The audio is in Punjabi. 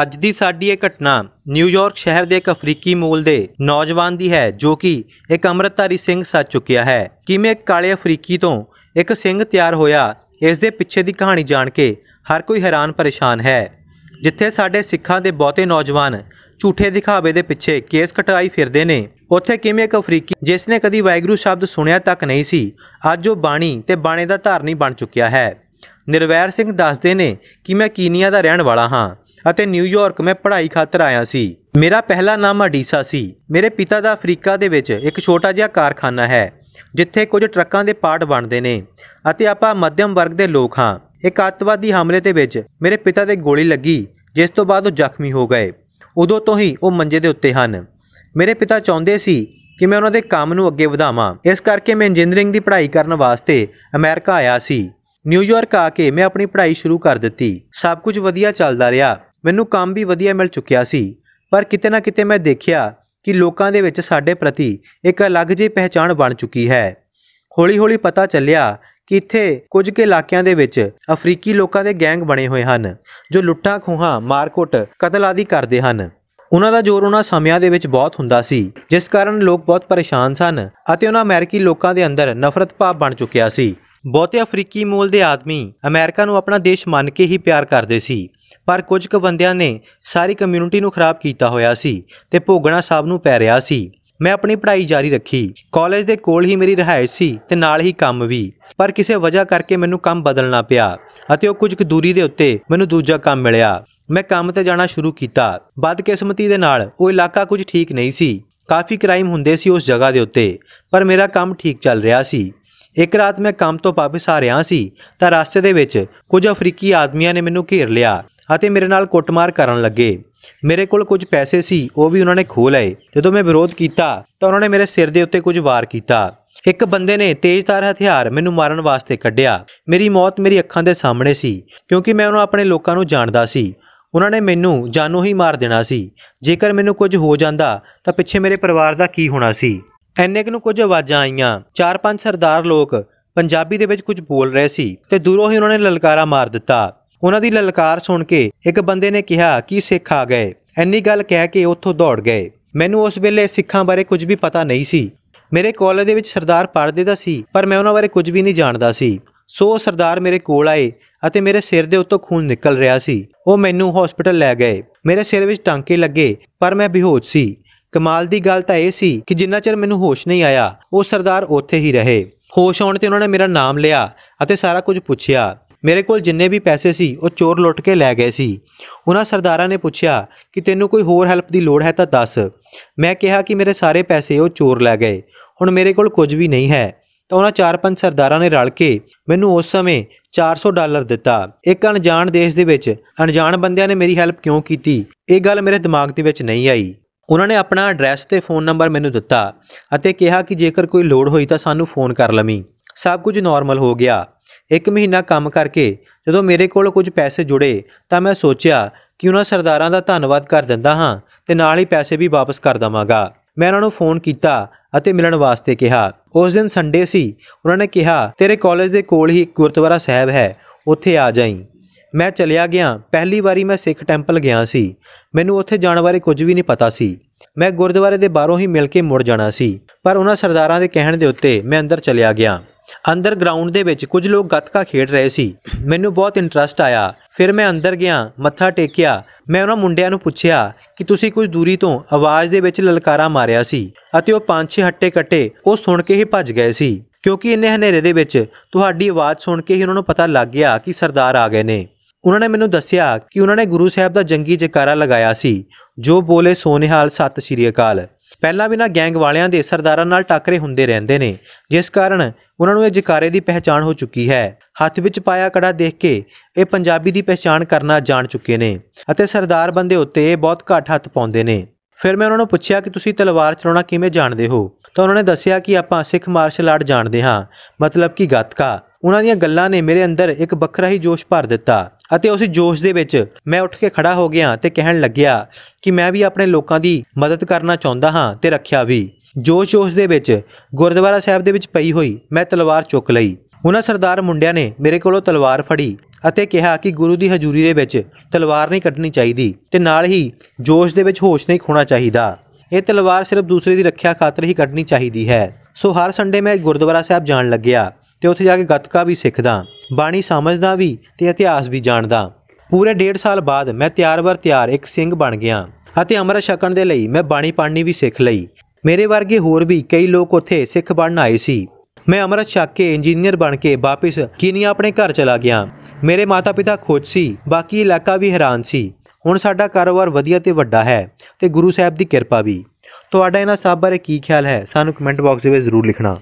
ਅੱਜ ਦੀ ਸਾਡੀ ਇਹ ਘਟਨਾ ਨਿਊਯਾਰਕ ਸ਼ਹਿਰ ਦੇ ਇੱਕ ਅਫਰੀਕੀ ਮੂਲ ਦੇ ਨੌਜਵਾਨ ਦੀ ਹੈ ਜੋ ਕਿ ਇੱਕ ਅਮਰਤਾਰੀ ਸਿੰਘ ਸੱਚ ਚੁੱਕਿਆ ਹੈ ਕਿਵੇਂ ਇੱਕ ਕਾਲੇ ਅਫਰੀਕੀ ਤੋਂ ਇੱਕ ਸਿੰਘ ਤਿਆਰ ਹੋਇਆ ਇਸ ਦੇ ਪਿੱਛੇ ਦੀ ਕਹਾਣੀ ਜਾਣ ਕੇ ਹਰ ਕੋਈ ਹੈਰਾਨ ਪਰੇਸ਼ਾਨ ਹੈ ਜਿੱਥੇ ਸਾਡੇ ਸਿੱਖਾਂ ਦੇ ਬਹੁਤੇ ਨੌਜਵਾਨ ਝੂਠੇ ਦਿਖਾਵੇ ਦੇ ਪਿੱਛੇ ਕੇਸ ਕਟਾਈ ਫਿਰਦੇ ਨੇ ਉੱਥੇ ਕਿਵੇਂ ਇੱਕ ਅਫਰੀਕੀ ਜਿਸ ਨੇ ਕਦੀ ਵਾਇਗਰੂ ਸ਼ਬਦ ਸੁਣਿਆ ਤੱਕ ਨਹੀਂ ਸੀ ਅੱਜ ਉਹ ਬਾਣੀ ਤੇ ਬਾਣੇ ਦਾ ਧਾਰਨੀ ਬਣ ਚੁੱਕਿਆ ਹੈ ਨਿਰਵੈਰ ਸਿੰਘ ਦੱਸਦੇ ਨੇ ਕਿ ਮੈਂ ਕੀਨੀਆ ਦਾ ਰਹਿਣ ਵਾਲਾ ਹਾਂ ਅਤੇ ਨਿਊਯਾਰਕ ਮੈਂ ਪੜ੍ਹਾਈ ਖਾਤਰ ਆਇਆ ਸੀ ਮੇਰਾ ਪਹਿਲਾ ਨਾਮ ਅਡੀਸਾ ਸੀ ਮੇਰੇ ਪਿਤਾ ਦਾ ਅਫਰੀਕਾ ਦੇ ਵਿੱਚ ਇੱਕ ਛੋਟਾ ਜਿਹਾ ਕਾਰਖਾਨਾ ਹੈ ਜਿੱਥੇ ਕੁਝ ਟਰੱਕਾਂ ਦੇ ਪਾਰਟ ਬਣਦੇ ਨੇ ਅਤੇ ਆਪਾਂ ਮੱਧਮ ਵਰਗ ਦੇ ਲੋਕ ਹਾਂ ਇੱਕ ਅੱਤਵਾਦੀ ਹਮਲੇ ਦੇ ਵਿੱਚ ਮੇਰੇ ਪਿਤਾ ਦੇ ਗੋਲੀ ਲੱਗੀ ਜਿਸ ਤੋਂ ਬਾਅਦ ਉਹ ਜ਼ਖਮੀ ਹੋ ਗਏ ਉਦੋਂ ਤੋਂ ਹੀ ਉਹ ਮੰਜੇ ਦੇ ਉੱਤੇ ਹਨ ਮੇਰੇ ਪਿਤਾ ਚਾਹੁੰਦੇ ਸੀ ਕਿ ਮੈਂ ਉਹਨਾਂ ਦੇ ਕੰਮ ਨੂੰ ਅੱਗੇ ਵਧਾਵਾਂ ਇਸ ਕਰਕੇ ਮੈਂ ਇੰਜੀਨੀਅਰਿੰਗ ਦੀ ਪੜ੍ਹਾਈ ਕਰਨ ਵਾਸਤੇ ਅਮਰੀਕਾ ਆਇਆ ਸੀ ਨਿਊਯਾਰਕ ਆ ਕੇ ਮੈਂ ਆਪਣੀ ਪੜ੍ਹਾਈ ਸ਼ੁਰੂ ਕਰ ਦਿੱਤੀ ਸਭ ਕੁਝ ਵਧੀਆ ਚੱਲਦਾ ਰਿਹਾ ਮੈਨੂੰ ਕੰਮ ਵੀ ਵਧੀਆ ਮਿਲ ਚੁੱਕਿਆ ਸੀ ਪਰ ਕਿਤੇ ਨਾ ਕਿਤੇ ਮੈਂ ਦੇਖਿਆ ਕਿ ਲੋਕਾਂ ਦੇ ਵਿੱਚ ਸਾਡੇ ਪ੍ਰਤੀ ਇੱਕ ਅਲੱਗ ਜਿਹੀ ਪਹਿਚਾਣ ਬਣ ਚੁੱਕੀ ਹੈ ਹੌਲੀ-ਹੌਲੀ ਪਤਾ ਚੱਲਿਆ ਕਿ ਇੱਥੇ ਕੁਝ ਕੇ ਇਲਾਕਿਆਂ ਦੇ ਵਿੱਚ ਅਫਰੀਕੀ ਲੋਕਾਂ ਦੇ ਗੈਂਗ ਬਣੇ ਹੋਏ ਹਨ ਜੋ ਲੁੱਟਾਂ ਖੋਹਾਂ ਮਾਰਕੁੱਟ ਕਤਲ ਆਦਿ ਕਰਦੇ ਹਨ ਉਹਨਾਂ ਦਾ ਜ਼ੋਰ ਉਹਨਾਂ ਸਮਿਆਂ ਦੇ ਵਿੱਚ ਬਹੁਤ ਹੁੰਦਾ ਸੀ ਜਿਸ ਕਾਰਨ ਲੋਕ ਬਹੁਤ ਪਰੇਸ਼ਾਨ ਸਨ ਅਤੇ ਉਹਨਾਂ ਅਮਰੀਕੀ ਲੋਕਾਂ ਦੇ ਅੰਦਰ ਨਫ਼ਰਤ ਭਾਵ ਬਣ ਚੁੱਕਿਆ ਸੀ ਬਹੁਤੇ ਅਫਰੀਕੀ ਮੂਲ ਦੇ ਆਦਮੀ ਅਮਰੀਕਾ ਨੂੰ ਆਪਣਾ ਦੇਸ਼ ਮੰਨ ਕੇ ਹੀ ਪਿਆਰ ਕਰਦੇ ਸੀ ਪਰ ਕੁਝ ਕੁ ਬੰਦਿਆਂ ਨੇ ਸਾਰੀ ਕਮਿਊਨਿਟੀ ਨੂੰ ਖਰਾਬ ਕੀਤਾ ਹੋਇਆ ਸੀ ਤੇ ਭੋਗਣਾ ਸਾਹਿਬ ਨੂੰ ਪੈ ਰਿਹਾ ਸੀ ਮੈਂ ਆਪਣੀ ਪੜ੍ਹਾਈ ਜਾਰੀ ਰੱਖੀ ਕਾਲਜ ਦੇ ਕੋਲ ਹੀ ਮੇਰੀ ਰਹਾਇਸ਼ ਸੀ ਤੇ ਨਾਲ ਹੀ ਕੰਮ ਵੀ ਪਰ ਕਿਸੇ ਵਜ੍ਹਾ ਕਰਕੇ ਮੈਨੂੰ ਕੰਮ ਬਦਲਣਾ ਪਿਆ ਅਤੇ ਉਹ ਕੁਝ ਕੁ ਦੂਰੀ ਦੇ ਉੱਤੇ ਮੈਨੂੰ ਦੂਜਾ ਕੰਮ ਮਿਲਿਆ ਮੈਂ ਕੰਮ ਤੇ ਜਾਣਾ ਸ਼ੁਰੂ ਕੀਤਾ ਬਦ ਕਿਸਮਤੀ ਦੇ ਨਾਲ ਉਹ ਇਲਾਕਾ ਕੁਝ ਠੀਕ ਨਹੀਂ ਸੀ ਕਾਫੀ ਕ੍ਰਾਈਮ ਹੁੰਦੇ ਸੀ ਉਸ ਜਗ੍ਹਾ ਦੇ ਉੱਤੇ ਪਰ ਮੇਰਾ ਕੰਮ ਠੀਕ ਚੱਲ ਰਿਹਾ ਸੀ ਇੱਕ ਰਾਤ ਮੈਂ ਕੰਮ ਤੋਂ ਵਾਪਸ ਆ ਰਿਹਾ ਸੀ ਤਾਂ ਰਸਤੇ ਦੇ ਵਿੱਚ ਕੁਝ ਅਫਰੀਕੀ ਆਦਮੀਆਂ ਨੇ ਮੈਨੂੰ ਘੇਰ ਲਿਆ ਅਤੇ ਮੇਰੇ ਨਾਲ ਕੁੱਟਮਾਰ ਕਰਨ ਲੱਗੇ ਮੇਰੇ ਕੋਲ ਕੁਝ ਪੈਸੇ ਸੀ ਉਹ ਵੀ ਉਹਨਾਂ ਨੇ ਖੋ ਲਏ ਜਦੋਂ ਮੈਂ ਵਿਰੋਧ ਕੀਤਾ ਤਾਂ ਉਹਨਾਂ ਨੇ ਮੇਰੇ ਸਿਰ ਦੇ ਉੱਤੇ ਕੁਝ ਵਾਰ ਕੀਤਾ ਇੱਕ ਬੰਦੇ ਨੇ ਤੇਜ਼ਧਾਰ ਹਥਿਆਰ ਮੈਨੂੰ ਮਾਰਨ ਵਾਸਤੇ ਕੱਢਿਆ ਮੇਰੀ ਮੌਤ ਮੇਰੀ ਅੱਖਾਂ ਦੇ ਸਾਹਮਣੇ ਸੀ ਕਿਉਂਕਿ ਮੈਂ ਉਹਨਾਂ ਆਪਣੇ ਲੋਕਾਂ ਨੂੰ ਜਾਣਦਾ ਸੀ ਉਹਨਾਂ ਨੇ ਮੈਨੂੰ ਜਾਨੋਂ ਹੀ ਮਾਰ ਦੇਣਾ ਸੀ ਜੇਕਰ ਮੈਨੂੰ ਕੁਝ ਹੋ ਜਾਂਦਾ ਤਾਂ ਪਿੱਛੇ ਮੇਰੇ ਪਰਿਵਾਰ ਦਾ ਕੀ ਹੋਣਾ ਸੀ ਐਨੇ ਕੁ ਨੂੰ ਕੁਝ ਆਵਾਜ਼ਾਂ ਆਈਆਂ ਚਾਰ ਪੰਜ ਸਰਦਾਰ ਲੋਕ ਪੰਜਾਬੀ ਦੇ ਵਿੱਚ ਕੁਝ ਬੋਲ ਰਹੇ ਸੀ ਤੇ ਦੂਰੋਂ ਹੀ ਉਹਨਾਂ ਨੇ ਲਲਕਾਰਾ ਮਾਰ ਦਿੱਤਾ ਉਹਨਾਂ ਦੀ ਲਲਕਾਰ ਸੁਣ ਕੇ ਇੱਕ ਬੰਦੇ ਨੇ ਕਿਹਾ ਕਿ ਸਿੱਖ ਆ ਗਏ ਐਨੀ ਗੱਲ ਕਹਿ ਕੇ ਉੱਥੋਂ ਦੌੜ ਗਏ ਮੈਨੂੰ ਉਸ ਵੇਲੇ ਸਿੱਖਾਂ ਬਾਰੇ ਕੁਝ ਵੀ ਪਤਾ ਨਹੀਂ ਸੀ ਮੇਰੇ ਕੋਲ ਦੇ ਵਿੱਚ ਸਰਦਾਰ ਪੜਦੇ ਦਾ ਸੀ ਪਰ ਮੈਂ ਉਹਨਾਂ ਬਾਰੇ ਕੁਝ ਵੀ ਨਹੀਂ ਜਾਣਦਾ ਸੀ ਸੋ ਸਰਦਾਰ ਮੇਰੇ ਕੋਲ ਆਏ ਅਤੇ ਮੇਰੇ ਸਿਰ ਦੇ ਉੱਤੋਂ ਖੂਨ ਨਿਕਲ ਰਿਹਾ ਸੀ ਉਹ ਮੈਨੂੰ ਹਸਪੀਟਲ ਲੈ ਗਏ ਮੇਰੇ ਸਿਰ ਵਿੱਚ ਟਾਂਕੇ ਲੱਗੇ ਪਰ ਮੈਂ ਬੇਹੋਸ਼ ਸੀ ਕਮਾਲ ਦੀ ਗੱਲ ਤਾਂ ਇਹ ਸੀ ਕਿ ਜਿੰਨਾ ਚਿਰ ਮੈਨੂੰ ਹੋਸ਼ ਨਹੀਂ ਆਇਆ ਉਹ ਸਰਦਾਰ ਉੱਥੇ ਹੀ ਰਹੇ ਹੋਸ਼ ਆਉਣ ਤੇ ਉਹਨਾਂ ਨੇ ਮੇਰਾ ਨਾਮ ਲਿਆ ਅਤੇ ਸਾਰਾ ਕੁਝ ਪੁੱਛਿਆ ਮੇਰੇ ਕੋਲ ਜਿੰਨੇ ਵੀ ਪੈਸੇ ਸੀ ਉਹ ਚੋਰ ਲੁੱਟ ਕੇ ਲੈ ਗਏ ਸੀ ਉਹਨਾਂ ਸਰਦਾਰਾਂ ਨੇ ਪੁੱਛਿਆ ਕਿ ਤੈਨੂੰ ਕੋਈ ਹੋਰ ਹੈਲਪ ਦੀ ਲੋੜ ਹੈ ਤਾਂ ਦੱਸ ਮੈਂ ਕਿਹਾ ਕਿ ਮੇਰੇ ਸਾਰੇ ਪੈਸੇ ਉਹ ਚੋਰ ਲੈ ਗਏ ਹੁਣ ਮੇਰੇ ਕੋਲ ਕੁਝ ਵੀ ਨਹੀਂ ਹੈ ਤਾਂ ਉਹਨਾਂ ਚਾਰ ਪੰਜ ਸਰਦਾਰਾਂ ਨੇ ਰਲ ਕੇ ਮੈਨੂੰ ਉਸ ਸਮੇਂ 400 ਡਾਲਰ ਦਿੱਤਾ ਇੱਕ ਅਣਜਾਣ ਦੇਸ਼ ਦੇ ਵਿੱਚ ਅਣਜਾਣ ਬੰਦਿਆਂ ਨੇ ਮੇਰੀ ਹੈਲਪ ਕਿਉਂ ਕੀਤੀ ਇਹ ਗੱਲ ਮੇਰੇ ਦਿਮਾਗ ਦੇ ਵਿੱਚ ਨਹੀਂ ਆਈ ਉਹਨਾਂ ਨੇ ਆਪਣਾ ਐਡਰੈਸ ਤੇ ਫੋਨ ਨੰਬਰ ਮੈਨੂੰ ਦਿੱਤਾ ਅਤੇ ਕਿਹਾ ਕਿ ਜੇਕਰ ਕੋਈ ਲੋੜ ਹੋਈ ਤਾਂ ਸਾਨੂੰ ਫੋਨ ਕਰ ਲਵੀਂ ਸਭ ਕੁਝ ਨਾਰਮਲ ਹੋ ਗਿਆ ਇੱਕ ਮਹੀਨਾ ਕੰਮ ਕਰਕੇ ਜਦੋਂ ਮੇਰੇ ਕੋਲ ਕੁਝ ਪੈਸੇ ਜੁੜੇ ਤਾਂ ਮੈਂ ਸੋਚਿਆ ਕਿ ਉਹਨਾਂ ਸਰਦਾਰਾਂ ਦਾ ਧੰਨਵਾਦ ਕਰ ਦਿੰਦਾ ਹਾਂ ਤੇ ਨਾਲ ਹੀ ਪੈਸੇ ਵੀ ਵਾਪਸ ਕਰ ਦਵਾਂਗਾ ਮੈਂ ਉਹਨਾਂ ਨੂੰ ਫੋਨ ਕੀਤਾ ਅਤੇ ਮਿਲਣ ਵਾਸਤੇ ਕਿਹਾ ਉਸ ਦਿਨ ਸੰਡੇ ਸੀ ਉਹਨਾਂ ਨੇ ਕਿਹਾ ਤੇਰੇ ਕਾਲਜ ਦੇ ਕੋਲ ਹੀ ਇੱਕ ਗੁਰਦੁਆਰਾ ਸਾਹਿਬ ਹੈ ਉੱਥੇ ਆ ਜਾਈਂ ਮੈਂ ਚਲਿਆ ਗਿਆ ਪਹਿਲੀ ਵਾਰੀ ਮੈਂ ਸਿੱਖ ਟੈਂਪਲ ਗਿਆ ਸੀ ਮੈਨੂੰ ਉੱਥੇ ਜਾਣ ਬਾਰੇ ਕੁਝ ਵੀ ਨਹੀਂ ਪਤਾ ਸੀ ਮੈਂ ਗੁਰਦੁਆਰੇ ਦੇ ਬਾਹਰੋਂ ਹੀ ਮਿਲ ਕੇ ਮੁੜ ਜਾਣਾ ਸੀ ਪਰ ਉਹਨਾਂ ਸਰਦਾਰਾਂ ਦੇ ਕਹਿਣ ਦੇ ਉੱਤੇ ਮੈਂ ਅੰਦਰ ਚਲਿਆ ਗਿਆ ਅੰਦਰ ਗਰਾਊਂਡ ਦੇ ਵਿੱਚ ਕੁਝ ਲੋਕ ਗੱਤਕਾ ਖੇਡ ਰਹੇ ਸੀ ਮੈਨੂੰ ਬਹੁਤ ਇੰਟਰਸਟ ਆਇਆ ਫਿਰ ਮੈਂ ਅੰਦਰ ਗਿਆ ਮੱਥਾ ਟੇਕਿਆ ਮੈਂ ਉਹਨਾਂ ਮੁੰਡਿਆਂ ਨੂੰ ਪੁੱਛਿਆ ਕਿ ਤੁਸੀਂ ਕੁਝ ਦੂਰੀ ਤੋਂ ਆਵਾਜ਼ ਦੇ ਵਿੱਚ ਲਲਕਾਰਾ ਮਾਰਿਆ ਸੀ ਅਤੇ ਉਹ ਪੰਜ ਛੇ ਹੱਟੇ ਕੱਟੇ ਉਹ ਸੁਣ ਕੇ ਹੀ ਭੱਜ ਗਏ ਸੀ ਕਿਉਂਕਿ ਇੰਨੇ ਹਨੇਰੇ ਦੇ ਵਿੱਚ ਤੁਹਾਡੀ ਆਵਾਜ਼ ਸੁਣ ਕੇ ਹੀ ਉਹਨਾਂ ਨੂੰ ਪਤਾ ਲੱਗ ਗਿਆ ਕਿ ਸਰਦਾਰ ਆ ਗਏ ਨੇ ਉਹਨਾਂ ਨੇ ਮੈਨੂੰ ਦੱਸਿਆ ਕਿ ਉਹਨਾਂ ਨੇ ਗੁਰੂ ਸਾਹਿਬ ਦਾ ਜੰਗੀ ਜਕਾਰਾ ਲਗਾਇਆ ਸੀ ਜੋ ਬੋਲੇ ਸੋਨਿਹਾਲ ਸਤਿ ਸ਼੍ਰੀ ਅਕਾਲ ਪਹਿਲਾਂ ਵੀ ਨਾ ਗੈਂਗ ਵਾਲਿਆਂ ਦੇ ਸਰਦਾਰਾਂ ਨਾਲ ਟੱਕਰੇ ਹੁੰਦੇ ਰਹਿੰਦੇ ਨੇ ਜਿਸ ਕਾਰਨ ਉਹਨਾਂ ਨੂੰ ਇਹ ਜਕਾਰੇ ਦੀ ਪਹਿਚਾਣ ਹੋ ਚੁੱਕੀ ਹੈ ਹੱਥ ਵਿੱਚ ਪਾਇਆ ਕੜਾ ਦੇਖ ਕੇ ਇਹ ਪੰਜਾਬੀ ਦੀ ਪਹਿਚਾਣ ਕਰਨਾ ਜਾਣ ਚੁੱਕੇ ਨੇ ਅਤੇ ਸਰਦਾਰ ਬੰਦੇ ਉੱਤੇ ਇਹ ਬਹੁਤ ਘੱਟ ਹੱਥ ਪਾਉਂਦੇ ਨੇ ਫਿਰ ਮੈਂ ਉਹਨਾਂ ਨੂੰ ਪੁੱਛਿਆ ਕਿ ਤੁਸੀਂ ਤਲਵਾਰ ਚਲਾਉਣਾ ਕਿਵੇਂ ਜਾਣਦੇ ਹੋ ਤਾਂ ਉਹਨਾਂ ਨੇ ਦੱਸਿਆ ਕਿ ਆਪਾਂ ਸਿੱਖ ਮਾਰਸ਼ਲ ਆਰਟ ਜਾਣਦੇ ਹਾਂ ਮਤਲਬ ਕਿ ਗੱਤਕਾ ਉਹਨਾਂ ਦੀਆਂ ਗੱਲਾਂ ਨੇ ਮੇਰੇ ਅੰਦਰ ਇੱਕ ਵੱਖਰਾ ਹੀ ਜੋਸ਼ ਭਰ ਦਿੱਤਾ ਅਤੇ ਉਸ ਜੋਸ਼ ਦੇ ਵਿੱਚ ਮੈਂ ਉੱਠ ਕੇ ਖੜਾ ਹੋ ਗਿਆ ਤੇ ਕਹਿਣ ਲੱਗਿਆ ਕਿ ਮੈਂ ਵੀ ਆਪਣੇ ਲੋਕਾਂ ਦੀ ਮਦਦ ਕਰਨਾ ਚਾਹੁੰਦਾ ਹਾਂ ਤੇ ਰੱਖਿਆ ਵੀ ਜੋਸ਼-ਜੋਸ਼ ਦੇ ਵਿੱਚ ਗੁਰਦੁਆਰਾ ਸਾਹਿਬ ਦੇ ਵਿੱਚ ਪਈ ਹੋਈ ਮੈਂ ਤਲਵਾਰ ਚੁੱਕ ਲਈ ਉਹਨਾਂ ਸਰਦਾਰ ਮੁੰਡਿਆਂ ਨੇ ਮੇਰੇ ਕੋਲੋਂ ਤਲਵਾਰ ਫੜੀ ਅਤੇ ਕਿਹਾ ਕਿ ਗੁਰੂ ਦੀ ਹਜ਼ੂਰੀ ਦੇ ਵਿੱਚ ਤਲਵਾਰ ਨਹੀਂ ਕੱਢਣੀ ਚਾਹੀਦੀ ਤੇ ਨਾਲ ਹੀ ਜੋਸ਼ ਦੇ ਵਿੱਚ ਹੋਸ਼ ਨਹੀਂ ਖੋਣਾ ਚਾਹੀਦਾ ਇਹ ਤਲਵਾਰ ਸਿਰਫ ਦੂਸਰੇ ਦੀ ਰੱਖਿਆ ਖਾਤਰ ਹੀ ਕੱਢਣੀ ਚਾਹੀਦੀ ਹੈ ਸੋ ਹਰ ਸੰਡੇ ਮੈਂ ਗੁਰਦੁਆਰਾ ਸਾਹਿਬ ਜਾਣ ਲੱਗਿਆ ਤੇ ਉੱਥੇ ਜਾ ਕੇ ਗੱਤਕਾ ਵੀ ਸਿੱਖਦਾ ਬਾਣੀ ਸਮਝਦਾ ਵੀ ਤੇ ਇਤਿਹਾਸ ਵੀ ਜਾਣਦਾ ਪੂਰੇ 1.5 ਸਾਲ ਬਾਅਦ ਮੈਂ ਤਿਆਰ ਬਰ ਤਿਆਰ ਇੱਕ ਸਿੰਘ ਬਣ ਗਿਆ ਅਤੇ ਅਮਰ ਸ਼ਕਣ ਦੇ ਲਈ ਮੈਂ ਬਾਣੀ ਪੜ੍ਹਨੀ ਵੀ ਸਿੱਖ ਲਈ ਮੇਰੇ ਵਰਗੇ ਹੋਰ ਵੀ ਕਈ ਲੋਕ ਉੱਥੇ ਸਿੱਖ ਬਣਨ ਆਏ ਸੀ ਮੈਂ ਅਮਰਤ ਛੱਕ ਕੇ ਇੰਜੀਨੀਅਰ ਬਣ ਕੇ ਵਾਪਸ ਕੀਨੀਆ ਆਪਣੇ ਘਰ ਚਲਾ ਗਿਆ ਮੇਰੇ ਮਾਤਾ-ਪਿਤਾ ਖੁਸ਼ ਸੀ ਬਾਕੀ ਇਲਾਕਾ ਵੀ ਹੈਰਾਨ ਸੀ ਹੁਣ ਸਾਡਾ ਕਾਰੋਬਾਰ ਵਧੀਆ ਤੇ ਵੱਡਾ ਹੈ ਤੇ ਗੁਰੂ ਸਾਹਿਬ ਦੀ ਕਿਰਪਾ ਵੀ ਤੁਹਾਡਾ ਇਹਨਾਂ ਸਭ ਬਾਰੇ ਕੀ ਖਿਆਲ ਹੈ ਸਾਨੂੰ ਕਮੈਂਟ ਬਾਕਸ ਵਿੱਚ ਜ਼ਰੂਰ ਲਿਖਣਾ